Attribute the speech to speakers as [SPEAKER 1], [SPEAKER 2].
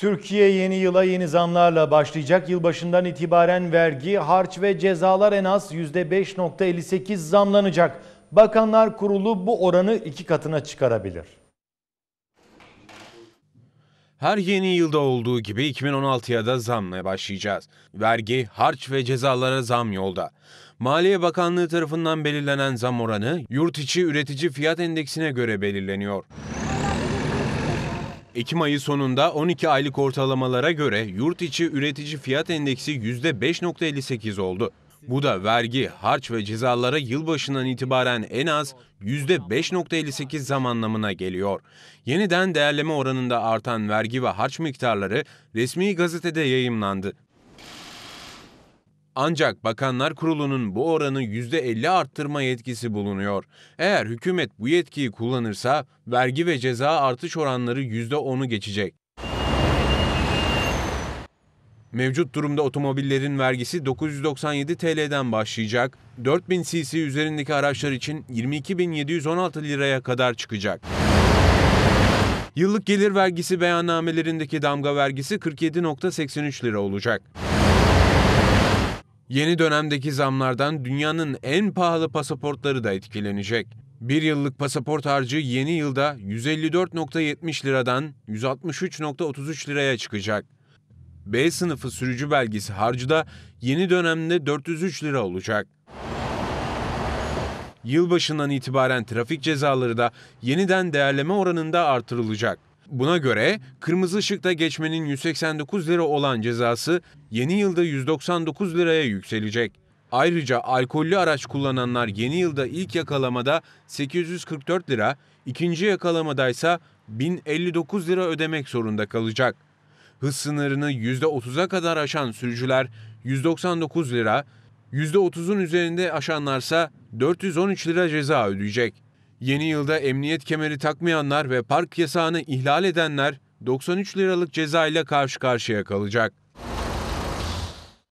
[SPEAKER 1] Türkiye yeni yıla yeni zamlarla başlayacak. Yılbaşından itibaren vergi, harç ve cezalar en az %5.58 zamlanacak. Bakanlar Kurulu bu oranı iki katına çıkarabilir. Her yeni yılda olduğu gibi 2016'ya da zamla başlayacağız. Vergi, harç ve cezalara zam yolda. Maliye Bakanlığı tarafından belirlenen zam oranı yurt içi üretici fiyat endeksine göre belirleniyor. Ekim ayı sonunda 12 aylık ortalamalara göre yurt içi üretici fiyat endeksi %5.58 oldu. Bu da vergi, harç ve cezalara yılbaşından itibaren en az %5.58 zam anlamına geliyor. Yeniden değerleme oranında artan vergi ve harç miktarları resmi gazetede yayımlandı. Ancak Bakanlar Kurulu'nun bu oranı %50 arttırma yetkisi bulunuyor. Eğer hükümet bu yetkiyi kullanırsa vergi ve ceza artış oranları %10'u geçecek. Mevcut durumda otomobillerin vergisi 997 TL'den başlayacak, 4000 cc üzerindeki araçlar için 22.716 liraya kadar çıkacak. Yıllık gelir vergisi beyannamelerindeki damga vergisi 47.83 lira olacak. Yeni dönemdeki zamlardan dünyanın en pahalı pasaportları da etkilenecek. Bir yıllık pasaport harcı yeni yılda 154.70 liradan 163.33 liraya çıkacak. B sınıfı sürücü belgesi harcı da yeni dönemde 403 lira olacak. Yılbaşından itibaren trafik cezaları da yeniden değerleme oranında artırılacak. Buna göre kırmızı ışıkta geçmenin 189 lira olan cezası yeni yılda 199 liraya yükselecek. Ayrıca alkollü araç kullananlar yeni yılda ilk yakalamada 844 lira, ikinci yakalamada ise 1059 lira ödemek zorunda kalacak. Hız sınırını %30'a kadar aşan sürücüler 199 lira, %30'un üzerinde aşanlarsa 413 lira ceza ödeyecek. Yeni yılda emniyet kemeri takmayanlar ve park yasağını ihlal edenler 93 liralık ceza ile karşı karşıya kalacak.